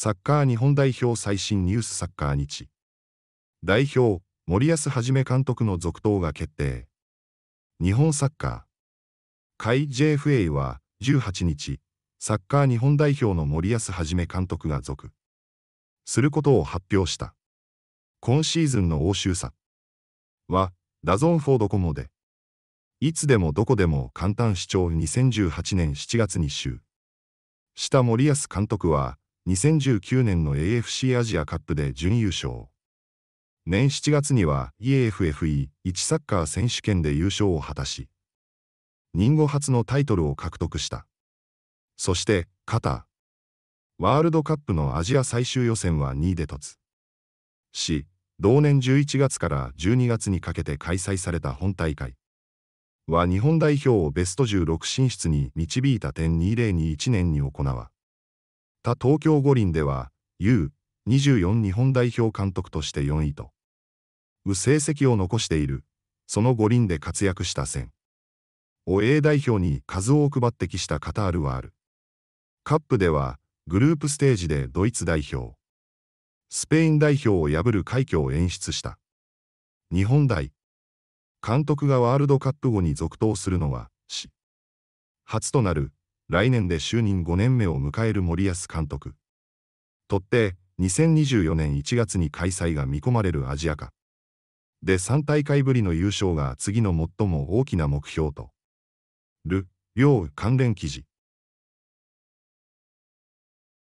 サッカー日本代表最新ニュースサッカー日。代表、森保一監督の続投が決定。日本サッカー。会 JFA は18日、サッカー日本代表の森保一監督が続。することを発表した。今シーズンの欧州さ。は、ダゾンフォードコモで。いつでもどこでも簡単視聴2018年7月に就。した森保監督は、2019年の AFC アジアカップで準優勝。年7月には EAFFE1 サッカー選手権で優勝を果たし、任後初のタイトルを獲得した。そして、カタワールドカップのアジア最終予選は2位で突。し、同年11月から12月にかけて開催された本大会は日本代表をベスト16進出に導いた点2021年に行わ他東京五輪では U24 日本代表監督として4位と、う成績を残している、その五輪で活躍した線。を A 代表に数多く抜擢したカタールはある。カップでは、グループステージでドイツ代表、スペイン代表を破る快挙を演出した。日本代。監督がワールドカップ後に続投するのは、し。初となる来年で就任5年目を迎える森保監督。とって、2024年1月に開催が見込まれるアジアか。で3大会ぶりの優勝が次の最も大きな目標と。る、要関連記事。